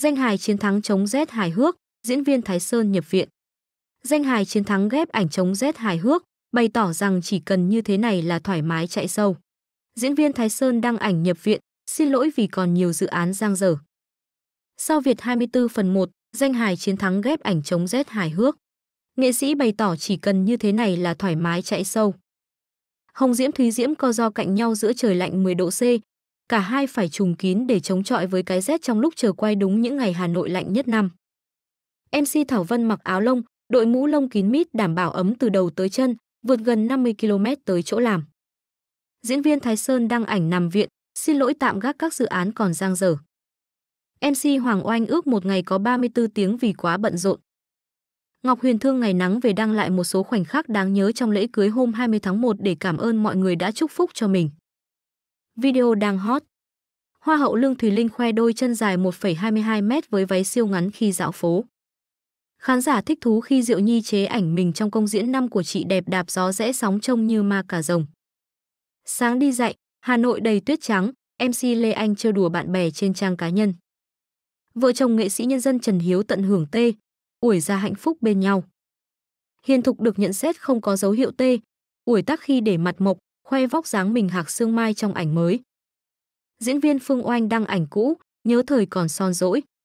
Danh hài chiến thắng chống rét hài hước, diễn viên Thái Sơn nhập viện. Danh hài chiến thắng ghép ảnh chống rét hài hước, bày tỏ rằng chỉ cần như thế này là thoải mái chạy sâu. Diễn viên Thái Sơn đăng ảnh nhập viện, xin lỗi vì còn nhiều dự án giang dở. Sau Việt 24 phần 1, danh hài chiến thắng ghép ảnh chống rét hài hước. Nghệ sĩ bày tỏ chỉ cần như thế này là thoải mái chạy sâu. Hồng Diễm Thúy Diễm co do cạnh nhau giữa trời lạnh 10 độ C, cả hai phải trùng kín để chống chọi với cái rét trong lúc chờ quay đúng những ngày Hà Nội lạnh nhất năm. MC Thảo Vân mặc áo lông, đội mũ lông kín mít đảm bảo ấm từ đầu tới chân, vượt gần 50 km tới chỗ làm. Diễn viên Thái Sơn đăng ảnh nằm viện, xin lỗi tạm gác các dự án còn dang dở. MC Hoàng Oanh ước một ngày có 34 tiếng vì quá bận rộn. Ngọc Huyền Thương ngày nắng về đăng lại một số khoảnh khắc đáng nhớ trong lễ cưới hôm 20 tháng 1 để cảm ơn mọi người đã chúc phúc cho mình. Video đang hot. Hoa hậu Lương Thùy Linh khoe đôi chân dài 1,22 m với váy siêu ngắn khi dạo phố. Khán giả thích thú khi Diệu Nhi chế ảnh mình trong công diễn năm của chị đẹp đạp gió rẽ sóng trông như ma cả rồng. Sáng đi dạy, Hà Nội đầy tuyết trắng, MC Lê Anh trêu đùa bạn bè trên trang cá nhân. Vợ chồng nghệ sĩ nhân dân Trần Hiếu tận hưởng tê, ủi ra hạnh phúc bên nhau. Hiền Thục được nhận xét không có dấu hiệu tê, ủi tắc khi để mặt mộc, khoe vóc dáng mình hạc xương mai trong ảnh mới. Diễn viên Phương Oanh đăng ảnh cũ, nhớ thời còn son dỗi.